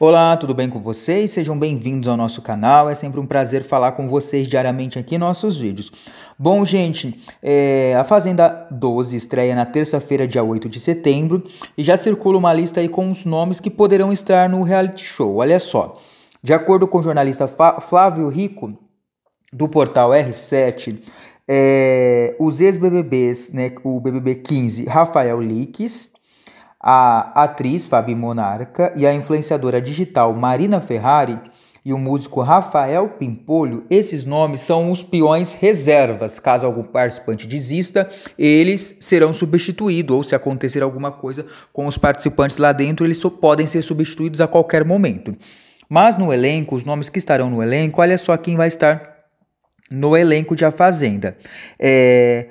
Olá, tudo bem com vocês? Sejam bem-vindos ao nosso canal. É sempre um prazer falar com vocês diariamente aqui em nossos vídeos. Bom, gente, é, a Fazenda 12 estreia na terça-feira, dia 8 de setembro, e já circula uma lista aí com os nomes que poderão estar no reality show. Olha só. De acordo com o jornalista Flávio Rico, do portal R7, é, os ex-BBBs, né, o BBB 15, Rafael Liques, a atriz Fabi Monarca e a influenciadora digital Marina Ferrari e o músico Rafael Pimpolho, esses nomes são os peões reservas. Caso algum participante desista, eles serão substituídos, ou se acontecer alguma coisa com os participantes lá dentro, eles só podem ser substituídos a qualquer momento. Mas no elenco, os nomes que estarão no elenco, olha só quem vai estar no elenco de A Fazenda. É.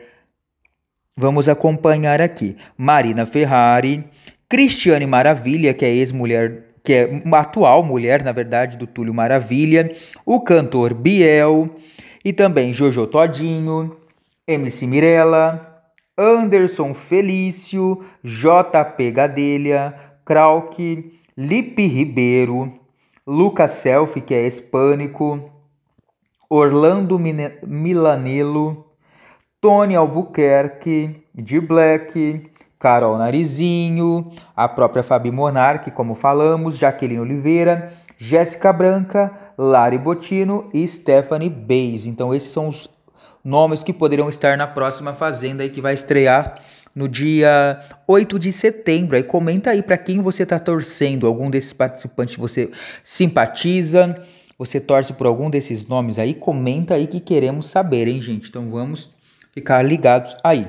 Vamos acompanhar aqui. Marina Ferrari, Cristiane Maravilha, que é ex-mulher que é atual mulher, na verdade, do Túlio Maravilha, o cantor Biel e também Jojo Todinho, MC Mirella, Anderson Felício, JP Gadelha, Krauk, Lipe Ribeiro, Lucas Selfie, que é hispânico, Orlando Milanello, Tony Albuquerque, de Black, Carol Narizinho, a própria Fabi Monarque, como falamos, Jaqueline Oliveira, Jéssica Branca, Lari Botino e Stephanie Bays. Então esses são os nomes que poderão estar na próxima Fazenda aí que vai estrear no dia 8 de setembro. Aí comenta aí para quem você está torcendo, algum desses participantes você simpatiza, você torce por algum desses nomes aí, comenta aí que queremos saber, hein, gente? Então vamos ficar ligados aí.